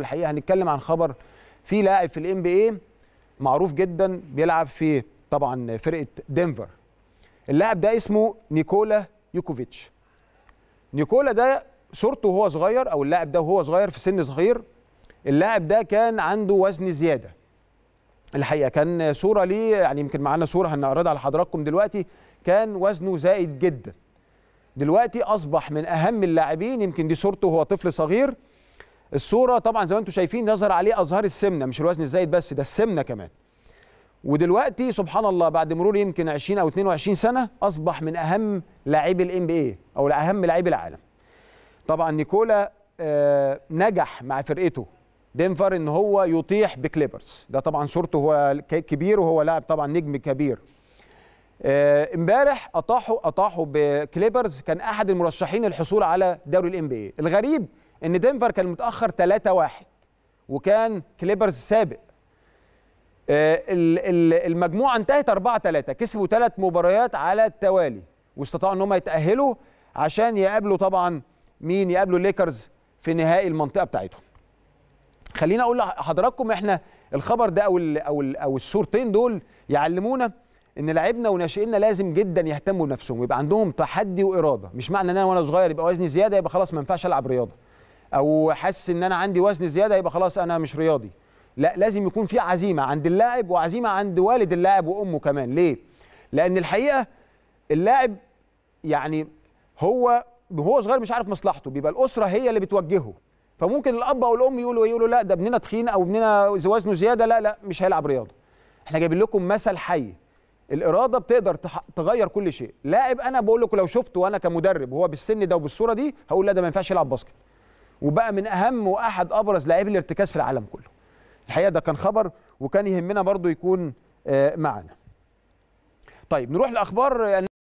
الحقيقه هنتكلم عن خبر في لاعب في الام بي اي معروف جدا بيلعب في طبعا فرقه دنفر اللاعب ده اسمه نيكولا يوكوفيتش نيكولا ده صورته وهو صغير او اللاعب ده وهو صغير في سن صغير اللاعب ده كان عنده وزن زياده الحقيقه كان صوره ليه يعني يمكن معانا صوره هنعرضها لحضراتكم دلوقتي كان وزنه زائد جدا دلوقتي اصبح من اهم اللاعبين يمكن دي صورته وهو طفل صغير الصوره طبعا زي ما انتم شايفين يظهر عليه ازهار السمنه مش الوزن الزايد بس ده السمنه كمان ودلوقتي سبحان الله بعد مرور يمكن 20 او 22 سنه اصبح من اهم لاعبي الام بي اي او اهم لاعبي العالم طبعا نيكولا آه، نجح مع فرقته دينفر ان هو يطيح بكليبرز ده طبعا صورته هو كبير وهو لاعب طبعا نجم كبير آه، امبارح اطاحوا اطاحوا بكليبرز كان احد المرشحين للحصول على دوري الام بي إيه. الغريب ان دنفر كان متاخر 3-1 وكان كليبرز سابق آه، المجموعه انتهت 4 3 كسبوا ثلاث مباريات على التوالي واستطاعوا ان هم يتاهلوا عشان يقابلوا طبعا مين يقابلوا الليكرز في نهائي المنطقه بتاعتهم خليني اقول لحضراتكم احنا الخبر ده او الـ او الـ او الصورتين دول يعلمونا ان لعيبنا وناشئنا لازم جدا يهتموا بنفسهم ويبقى عندهم تحدي واراده مش معنى ان انا وانا صغير يبقى وزني زياده يبقى خلاص ما ينفعش العب رياضه او حاسس ان انا عندي وزن زياده يبقى خلاص انا مش رياضي لا لازم يكون في عزيمه عند اللاعب وعزيمه عند والد اللاعب وامه كمان ليه لان الحقيقه اللاعب يعني هو وهو صغير مش عارف مصلحته بيبقى الاسره هي اللي بتوجهه فممكن الاب او الام يقولوا إيه، يقولوا لا ده ابننا تخين او ابننا وزنه زياده لا لا مش هيلعب رياضه احنا جايبين لكم مثل حي الاراده بتقدر تغير كل شيء لاعب انا بقول لكم لو شفته وانا كمدرب وهو بالسن ده وبالصوره دي هقول لا ده ما ينفعش يلعب باسكت وبقى من اهم واحد ابرز لاعبي الارتكاز في العالم كله الحقيقه ده كان خبر وكان يهمنا برضو يكون آه، معانا طيب نروح لاخبار